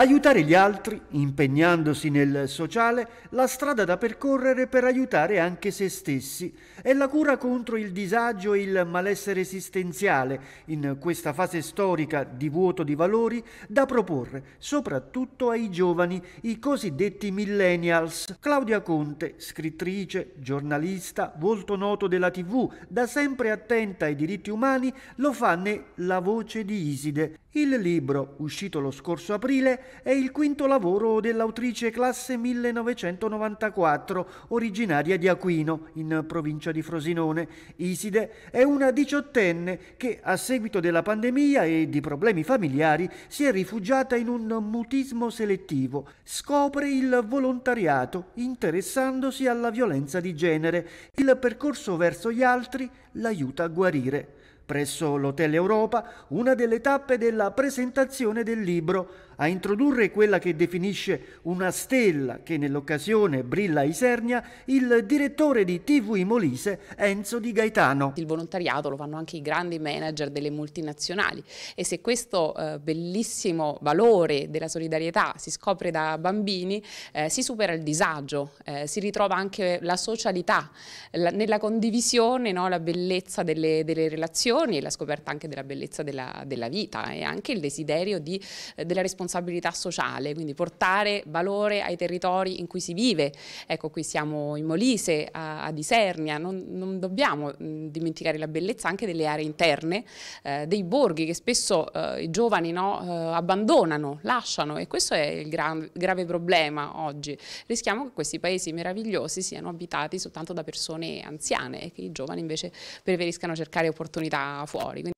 Aiutare gli altri, impegnandosi nel sociale, la strada da percorrere per aiutare anche se stessi è la cura contro il disagio e il malessere esistenziale in questa fase storica di vuoto di valori da proporre soprattutto ai giovani, i cosiddetti millennials. Claudia Conte, scrittrice, giornalista, volto noto della TV, da sempre attenta ai diritti umani, lo fa ne La voce di Iside. Il libro, uscito lo scorso aprile, è il quinto lavoro dell'autrice classe 1994, originaria di Aquino, in provincia di Frosinone. Iside è una diciottenne che, a seguito della pandemia e di problemi familiari, si è rifugiata in un mutismo selettivo. Scopre il volontariato, interessandosi alla violenza di genere. Il percorso verso gli altri l'aiuta a guarire presso l'Hotel Europa una delle tappe della presentazione del libro, a introdurre quella che definisce una stella che nell'occasione brilla a Isernia il direttore di TV Molise Enzo Di Gaetano. Il volontariato lo fanno anche i grandi manager delle multinazionali e se questo eh, bellissimo valore della solidarietà si scopre da bambini eh, si supera il disagio, eh, si ritrova anche la socialità, la, nella condivisione, no, la bellezza delle, delle relazioni e la scoperta anche della bellezza della, della vita e anche il desiderio di, eh, della responsabilità sociale, quindi portare valore ai territori in cui si vive. Ecco, qui siamo in Molise, a, a Disernia, non, non dobbiamo mm, dimenticare la bellezza anche delle aree interne, eh, dei borghi che spesso eh, i giovani no, eh, abbandonano, lasciano e questo è il gran, grave problema oggi. Rischiamo che questi paesi meravigliosi siano abitati soltanto da persone anziane e che i giovani invece preferiscano cercare opportunità sta fuori.